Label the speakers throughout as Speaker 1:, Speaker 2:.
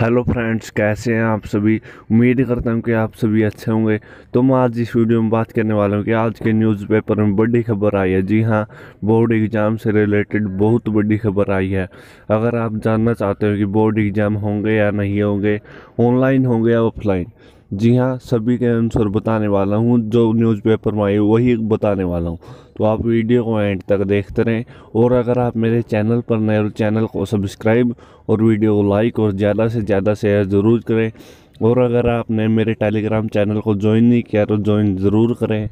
Speaker 1: hello friends कैसे हैं आप सभी उम्मीद करता हूं कि आप सभी अच्छे होंगे तो मैं आज इस वीडियो में बात करने वाला हूं कि आज के न्यूज़पेपर में बड़ी खबर आई है जी हां बोर्ड एग्ज़ाम से रिलेटेड बहुत बड़ी खबर आई है अगर आप जानना चाहते हो कि बोर्ड एग्ज़ाम होंगे या नहीं होंगे ऑनलाइन होंगे या ऑफलाइन जी हाँ सभी के आंसर बताने वाला हूँ जो न्यूज़पेपर में आई वही बताने वाला हूँ तो आप वीडियो को एंड तक देखते रहें और अगर आप मेरे चैनल पर नए हो चैनल को सब्सक्राइब और वीडियो को लाइक और ज़्यादा से ज़्यादा शेयर ज़रूर करें और अगर आपने मेरे टेलीग्राम चैनल को ज्वाइन नहीं किया तो ज्वाइन ज़रूर करें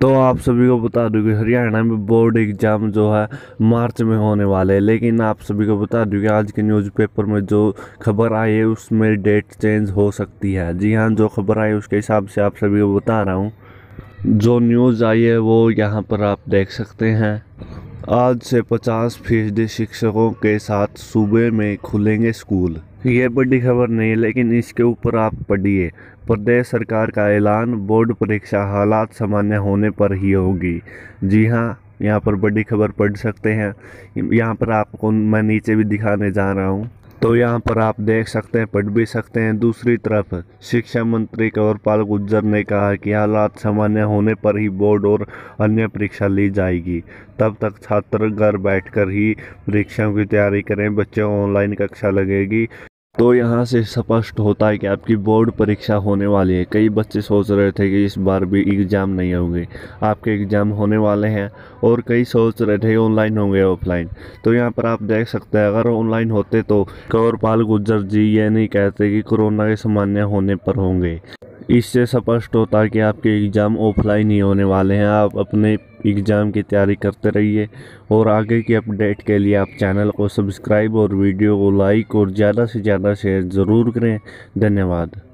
Speaker 1: तो आप सभी को बता दूँ कि हरियाणा में बोर्ड एग्ज़ाम जो है मार्च में होने वाले हैं लेकिन आप सभी को बता दूँ कि आज के न्यूज़पेपर में जो खबर आई है उसमें डेट चेंज हो सकती है जी हाँ जो खबर आई उसके हिसाब से आप सभी को बता रहा हूँ जो न्यूज़ आई है वो यहाँ पर आप देख सकते हैं आज से 50 फीसदी शिक्षकों के साथ सूबे में खुलेंगे स्कूल ये बड़ी खबर नहीं लेकिन इसके ऊपर आप पढ़िए प्रदेश सरकार का ऐलान बोर्ड परीक्षा हालात सामान्य होने पर ही होगी जी हाँ यहाँ पर बड़ी खबर पढ़ सकते हैं यहाँ पर आपको मैं नीचे भी दिखाने जा रहा हूँ तो यहाँ पर आप देख सकते हैं पढ़ भी सकते हैं दूसरी तरफ शिक्षा मंत्री कंवरपाल गुज्जर ने कहा कि हालात सामान्य होने पर ही बोर्ड और अन्य परीक्षा ली जाएगी तब तक छात्र घर बैठकर ही परीक्षाओं की तैयारी करें बच्चों ऑनलाइन कक्षा लगेगी तो यहाँ से स्पष्ट होता है कि आपकी बोर्ड परीक्षा होने वाली है कई बच्चे सोच रहे थे कि इस बार भी एग्ज़ाम नहीं होंगे आपके एग्ज़ाम होने वाले हैं और कई सोच रहे थे ऑनलाइन होंगे ऑफलाइन तो यहाँ पर आप देख सकते हैं अगर ऑनलाइन होते तो कंवरपाल गुजर जी ये नहीं कहते कि कोरोना के सामान्य होने पर होंगे इससे स्पष्ट होता है कि आपके एग्ज़ाम ऑफलाइन ही होने वाले हैं आप अपने एग्ज़ाम की तैयारी करते रहिए और आगे की अपडेट के लिए आप चैनल को सब्सक्राइब और वीडियो को लाइक और ज़्यादा से ज़्यादा शेयर ज़रूर करें धन्यवाद